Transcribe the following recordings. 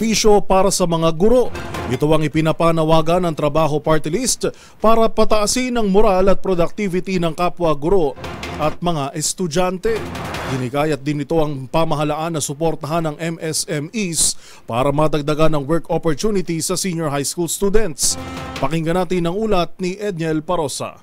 sakripisyo para sa mga guro. Ito ang ipinapanawagan ng trabaho party list para pataasin ang moral at productivity ng kapwa guro at mga estudyante. Ginigayat din ito ang pamahalaan na suportahan ng MSMEs para madagdagan ang work opportunity sa senior high school students. Pakinggan natin ang ulat ni Edniel Parosa.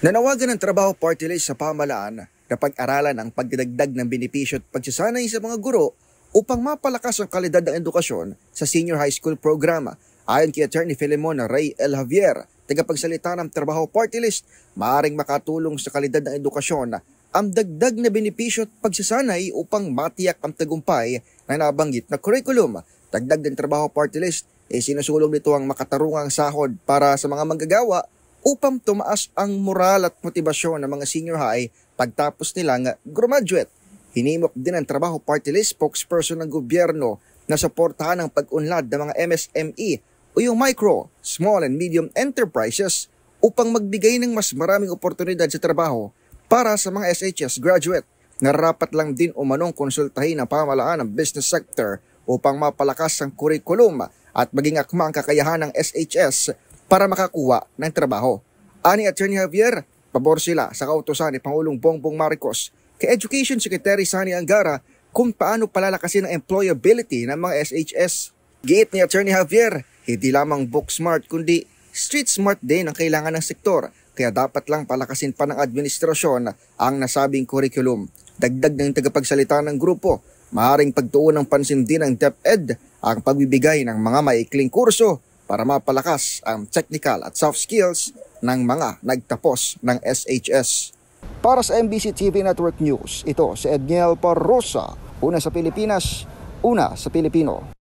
Nanawagan ng trabaho party list sa pamahalaan na pag-aralan ang pagdadagdag ng benepisyo at pagsasanay sa mga guro upang mapalakas ang kalidad ng edukasyon sa senior high school programa. Ayon kay Attorney Filimona Ray L. Javier, tagapagsalita ng Trabaho Party List, maaring makatulong sa kalidad ng edukasyon ang dagdag na benepisyo at pagsasanay upang matiyak ang tagumpay na nabanggit na curriculum. Dagdag ng Trabaho Party List, eh sinusulong nito ang makatarungang sahod para sa mga manggagawa upang tumaas ang moral at motibasyon ng mga senior high pagtapos nilang graduate. Hinimok din ang trabaho party list spokesperson ng gobyerno na suportahan ang pag-unlad ng mga MSME o yung micro, small and medium enterprises upang magbigay ng mas maraming oportunidad sa trabaho para sa mga SHS graduate na lang din umanong konsultahin ang pamalaan ng business sector upang mapalakas ang kurikulum at maging akma ang kakayahan ng SHS para makakuha ng trabaho. Ani Attorney Javier, pabor sila sa kautosan ni Pangulong Bongbong Marcos kay Education Secretary Sani Angara kung paano palalakasin ang employability ng mga SHS. Giit ni Attorney Javier, hindi lamang book smart kundi street smart din ang kailangan ng sektor kaya dapat lang palakasin pa ng administrasyon ang nasabing curriculum. Dagdag ng tagapagsalita ng grupo, maaring pagtuon ng pansin din ng DepEd ang pagbibigay ng mga maikling kurso para mapalakas ang technical at soft skills ng mga nagtapos ng SHS. Para sa MBC TV Network News, ito si Edniel Parrosa, una sa Pilipinas, una sa Pilipino.